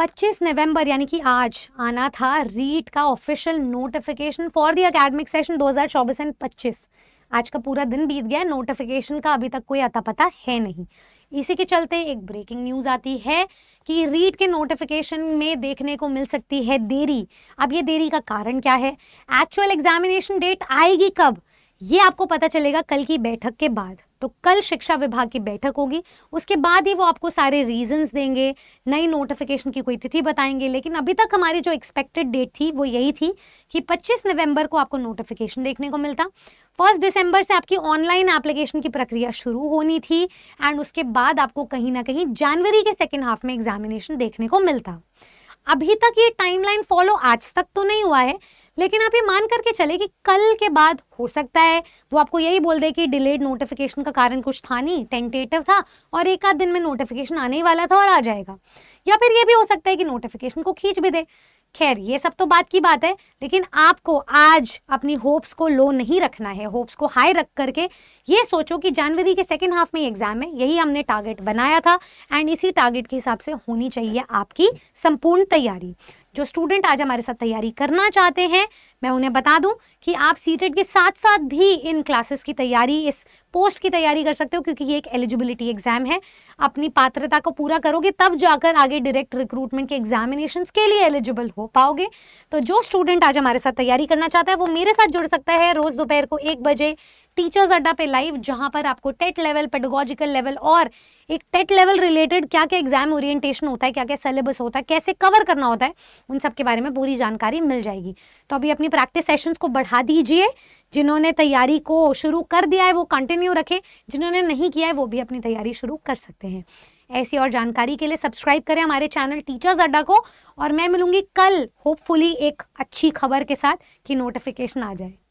25 नवंबर यानी कि आज आना था रीट का official notification for the academic session 2024 and 25 आज का पूरा दिन बीत गया नोटिफिकेशन का अभी तक कोई अता पता है नहीं इसी के चलते एक ब्रेकिंग न्यूज़ आती है कि रीट के नोटिफिकेशन में देखने को मिल सकती है देरी अब ये देरी का कारण क्या है एक्चुअल एग्जामिनेशन डेट आएगी कब ये आपको पता चलेगा कल की बैठक के बाद तो कल शिक्षा विभाग की बैठक होगी उसके बाद ही वो आपको सारे रीजंस देंगे नई नोटिफिकेशन की कोई तिथि बताएंगे लेकिन अभी तक हमारी जो एक्सपेक्टेड डेट थी वो यही थी कि 25 नवंबर को आपको नोटिफिकेशन देखने को मिलता फर्स्ट दिसंबर से आपकी ऑनलाइन एप्लीकेशन की प्रक्रिया शुरू होनी थी एंड उसके बाद आपको कहीं ना कहीं जनवरी के सेकेंड हाफ में एग्जामिनेशन देखने को मिलता अभी तक ये टाइमलाइन फॉलो आज तक तो नहीं हुआ है लेकिन आप ये मान करके चले कि कल के बाद हो सकता है वो आपको यही बोल दे कि डिलेड नोटिफिकेशन का कारण कुछ था नहीं टेंटेटिव था और एक आध दिन में नोटिफिकेशन आने ही वाला था और आ जाएगा या फिर ये भी हो सकता है कि नोटिफिकेशन को खींच भी दे खैर ये सब तो बात की बात है लेकिन आपको आज अपनी होप्स को लो नहीं रखना है होप्स को हाई रख करके ये सोचो कि जनवरी के सेकेंड हाफ में एग्जाम है यही हमने टारगेट बनाया था एंड इसी टारगेट के हिसाब से होनी चाहिए आपकी संपूर्ण तैयारी जो स्टूडेंट आज हमारे साथ तैयारी करना चाहते हैं मैं उन्हें बता दूं कि आप सीटेट के साथ साथ भी इन क्लासेस की तैयारी इस पोस्ट की तैयारी कर सकते हो क्योंकि ये एक एलिजिबिलिटी एग्जाम है अपनी पात्रता को पूरा करोगे तब जाकर आगे डायरेक्ट रिक्रूटमेंट के एग्जामिनेशन के लिए एलिजिबल हो पाओगे तो जो स्टूडेंट आज हमारे साथ तैयारी करना चाहता है वो मेरे साथ जुड़ सकता है रोज़ दोपहर को एक बजे टीचर्स अड्डा पे लाइव जहां पर आपको टेट लेवल पेडोलॉजिकल लेवल और एक टेट लेवल रिलेटेड क्या क्या एग्जाम ओरिएंटेशन होता है क्या क्या सिलेबस होता है कैसे कवर करना होता है उन सब के बारे में पूरी जानकारी मिल जाएगी तो अभी अपनी प्रैक्टिस सेशंस को बढ़ा दीजिए जिन्होंने तैयारी को शुरू कर दिया है वो कंटिन्यू रखें जिन्होंने नहीं किया है वो भी अपनी तैयारी शुरू कर सकते हैं ऐसी और जानकारी के लिए सब्सक्राइब करें हमारे चैनल टीचर्स अड्डा को और मैं मिलूंगी कल होपफुली एक अच्छी खबर के साथ कि नोटिफिकेशन आ जाए